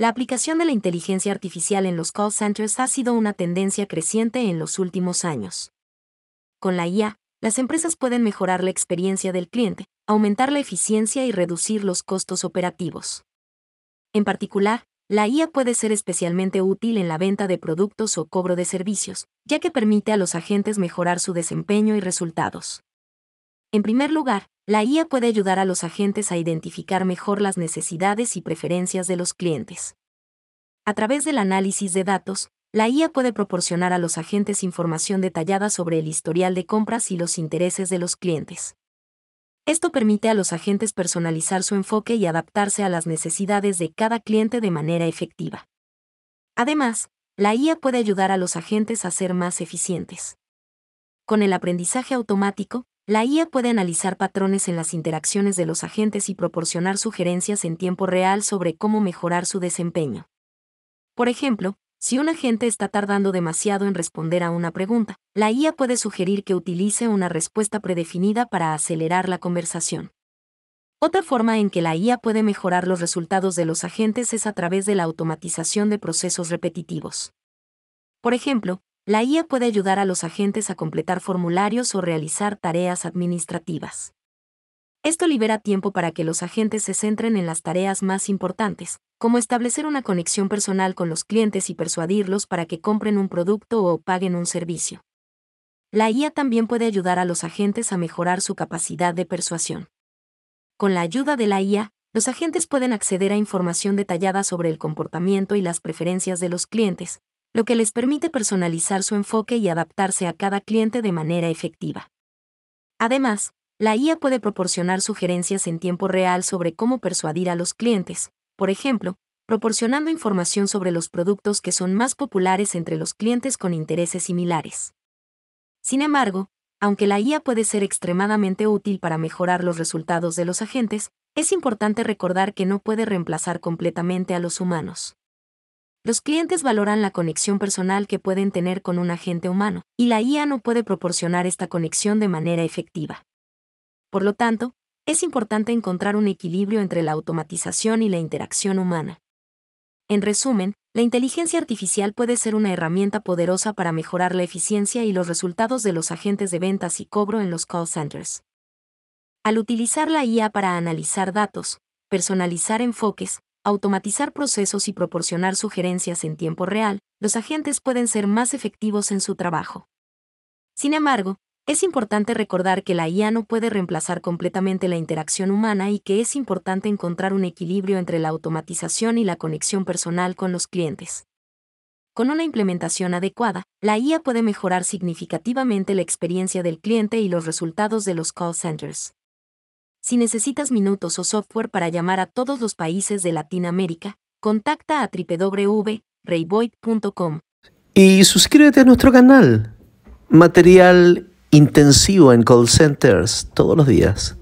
La aplicación de la inteligencia artificial en los call centers ha sido una tendencia creciente en los últimos años. Con la IA, las empresas pueden mejorar la experiencia del cliente, aumentar la eficiencia y reducir los costos operativos. En particular, la IA puede ser especialmente útil en la venta de productos o cobro de servicios, ya que permite a los agentes mejorar su desempeño y resultados. En primer lugar, la IA puede ayudar a los agentes a identificar mejor las necesidades y preferencias de los clientes. A través del análisis de datos, la IA puede proporcionar a los agentes información detallada sobre el historial de compras y los intereses de los clientes. Esto permite a los agentes personalizar su enfoque y adaptarse a las necesidades de cada cliente de manera efectiva. Además, la IA puede ayudar a los agentes a ser más eficientes. Con el aprendizaje automático, la IA puede analizar patrones en las interacciones de los agentes y proporcionar sugerencias en tiempo real sobre cómo mejorar su desempeño. Por ejemplo, si un agente está tardando demasiado en responder a una pregunta, la IA puede sugerir que utilice una respuesta predefinida para acelerar la conversación. Otra forma en que la IA puede mejorar los resultados de los agentes es a través de la automatización de procesos repetitivos. Por ejemplo, la IA puede ayudar a los agentes a completar formularios o realizar tareas administrativas. Esto libera tiempo para que los agentes se centren en las tareas más importantes, como establecer una conexión personal con los clientes y persuadirlos para que compren un producto o paguen un servicio. La IA también puede ayudar a los agentes a mejorar su capacidad de persuasión. Con la ayuda de la IA, los agentes pueden acceder a información detallada sobre el comportamiento y las preferencias de los clientes, lo que les permite personalizar su enfoque y adaptarse a cada cliente de manera efectiva. Además, la IA puede proporcionar sugerencias en tiempo real sobre cómo persuadir a los clientes, por ejemplo, proporcionando información sobre los productos que son más populares entre los clientes con intereses similares. Sin embargo, aunque la IA puede ser extremadamente útil para mejorar los resultados de los agentes, es importante recordar que no puede reemplazar completamente a los humanos. Los clientes valoran la conexión personal que pueden tener con un agente humano, y la IA no puede proporcionar esta conexión de manera efectiva. Por lo tanto, es importante encontrar un equilibrio entre la automatización y la interacción humana. En resumen, la inteligencia artificial puede ser una herramienta poderosa para mejorar la eficiencia y los resultados de los agentes de ventas y cobro en los call centers. Al utilizar la IA para analizar datos, personalizar enfoques, automatizar procesos y proporcionar sugerencias en tiempo real, los agentes pueden ser más efectivos en su trabajo. Sin embargo, es importante recordar que la IA no puede reemplazar completamente la interacción humana y que es importante encontrar un equilibrio entre la automatización y la conexión personal con los clientes. Con una implementación adecuada, la IA puede mejorar significativamente la experiencia del cliente y los resultados de los call centers. Si necesitas minutos o software para llamar a todos los países de Latinoamérica, contacta a www.rayboyd.com. Y suscríbete a nuestro canal. Material intensivo en call centers todos los días.